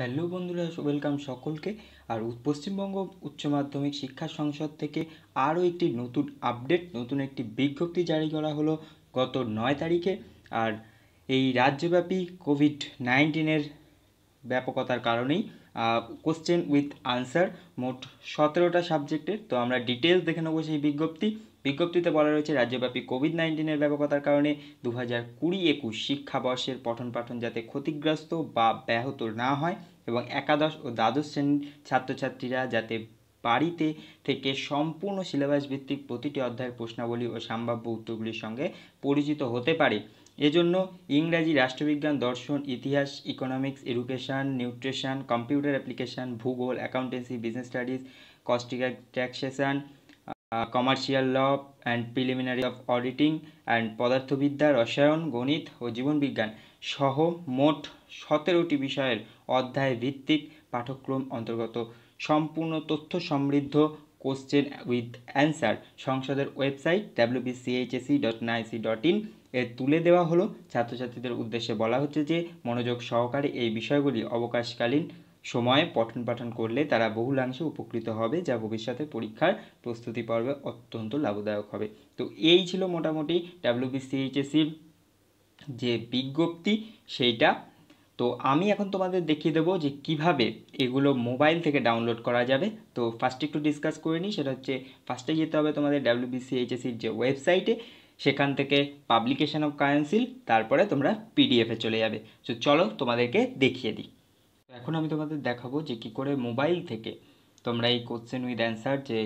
hello বন্ধুরা welcome সকলকে আর পশ্চিমবঙ্গ উচ্চ মাধ্যমিক শিক্ষা সংসদ থেকে আরও একটি নতুন আপডেট নতুন একটি বিজ্ঞপ্তি জারি করা হলো গত নয় তারিখে আর এই রাজ্যব্যাপী কোভিড নাইন্টিনের ব্যাপকতার কারণেই কোশ্চেন উইথ আনসার মোট সতেরোটা সাবজেক্টের তো আমরা ডিটেলস দেখে নেবো সেই বিজ্ঞপ্তি বিজ্ঞপ্তিতে বলা রয়েছে রাজ্যব্যাপী কোভিড নাইন্টিনের ব্যাপকতার কারণে দু হাজার কুড়ি একুশ শিক্ষাবর্ষের পঠন পাঠন যাতে ক্ষতিগ্রস্ত বা ব্যাহত না হয় এবং একাদশ ও দ্বাদশ শ্রেণীর ছাত্রছাত্রীরা যাতে বাড়িতে থেকে সম্পূর্ণ সিলেবাস ভিত্তিক প্রতিটি অধ্যায়ের প্রশ্নাবলী ও সম্ভাব্য উত্তরগুলির সঙ্গে পরিচিত হতে পারে এজন্য ইংরাজি রাষ্ট্রবিজ্ঞান দর্শন ইতিহাস economics education nutrition computer application ভূগোল accountancy business studies costing taxation commercial law and preliminary of auditing and পদার্থবিদ্যা রসায়ন গণিত ও জীবনবিজ্ঞান সহ মোট সতেরোটি বিষয়ের অধ্যায় ভিত্তিক পাঠ্যক্রম অন্তর্গত সম্পূর্ণ তথ্য সমৃদ্ধ কোশ্চেন উইথ অ্যান্সার সংসদের website WBCHSE dot NIC dot in এ তুলে দেওয়া হলো ছাত্রছাত্রীদের উদ্দেশ্যে বলা হচ্ছে যে মনোযোগ সহকারে এই বিষয়গুলি অবকাশকালীন সময়ে পঠন পাঠন করলে তারা বহুলাংশে উপকৃত হবে যা ভবিষ্যতে পরীক্ষার প্রস্তুতি পর্বে অত্যন্ত লাভদায়ক হবে তো এই ছিল মোটামুটি ডাব্লিউবিসিএইচএসির যে বিজ্ঞপ্তি সেইটা তো আমি এখন তোমাদের দেখিয়ে দেবো যে কিভাবে এগুলো মোবাইল থেকে ডাউনলোড করা যাবে তো ফার্স্টে একটু ডিসকাস করে নিই সেটা হচ্ছে ফার্স্টে যেতে হবে তোমাদের ডাব্লিউবিসিএইচএসির যে ওয়েবসাইটে সেখান থেকে পাবলিকেশন অফ কারেন্সিল তারপরে তোমরা পিডিএফে চলে যাবে তো চলো তোমাদেরকে দেখিয়ে দিই এখন আমি তোমাদের দেখাবো যে কি করে মোবাইল থেকে তোমরা এই কোশ্চেন উইথ অ্যান্সার যে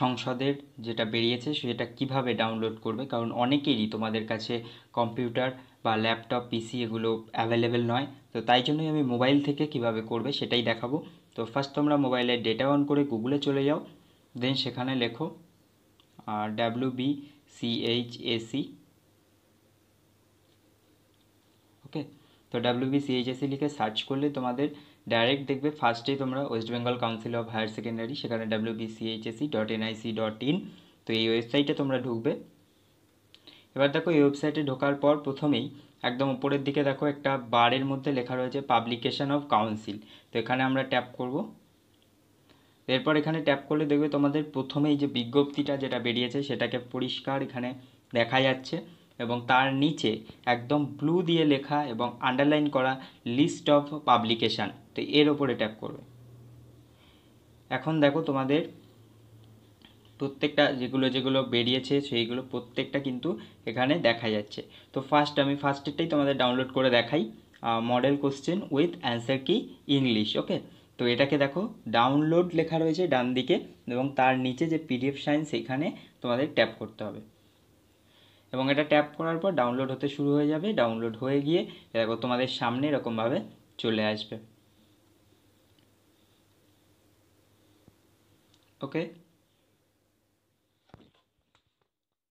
সংসদের যেটা বেরিয়েছে সেটা কিভাবে ডাউনলোড করবে কারণ অনেকেরই তোমাদের কাছে কম্পিউটার বা ল্যাপটপ পিসি এগুলো অ্যাভেলেবেল নয় তো তাই জন্যই আমি মোবাইল থেকে কিভাবে করবে সেটাই দেখাবো তো ফার্স্ট তোমরা মোবাইলে ডেটা অন করে গুগলে চলে যাও দেন সেখানে লেখো আর W B C H SE okay তো ডাব্লিউবিসিএইচএসি e লিখে সার্চ করলে তোমাদের ডাইরেক্ট দেখবে ফার্স্টেই তোমরা West Bengal Council of Higher Secondary সেখানে WBCHSE dot NIC dot in তো এই ওয়েবসাইটে তোমরা ঢুকবে এবার দেখো এই ওয়েবসাইটে ঢোকার পর প্রথমেই একদম উপরের দিকে দেখো একটা বারের মধ্যে লেখা রয়েছে পাবলিকেশন অফ কাউন্সিল তো এখানে আমরা ট্যাপ করব এরপর এখানে ট্যাপ করলে দেখবে তোমাদের প্রথমেই যে বিজ্ঞপ্তিটা যেটা বেরিয়েছে সেটাকে পরিষ্কার এখানে দেখা যাচ্ছে এবং তার নিচে একদম ব্লু দিয়ে লেখা এবং আন্ডারলাইন করা লিস্ট অফ পাবলিকেশান তো এর ওপরে ট্যাপ করবে এখন দেখো তোমাদের প্রত্যেকটা যেগুলো যেগুলো বেরিয়েছে সেইগুলো প্রত্যেকটা কিন্তু এখানে দেখা যাচ্ছে তো ফার্স্ট আমি ফার্স্টেরটাই তোমাদের ডাউনলোড করে দেখাই মডেল কোশ্চেন উইথ অ্যান্সার কি ইংলিশ ওকে তো এটাকে দেখো ডাউনলোড লেখা রয়েছে ডান দিকে এবং তার নিচে যে পিডিএফ সাইন্স সেখানে তোমাদের ট্যাপ করতে হবে এবং এটা ট্যাপ করার পর ডাউনলোড হতে শুরু হয়ে যাবে ডাউনলোড হয়ে গিয়ে এরকম তোমাদের সামনে এরকমভাবে চলে আসবে ওকে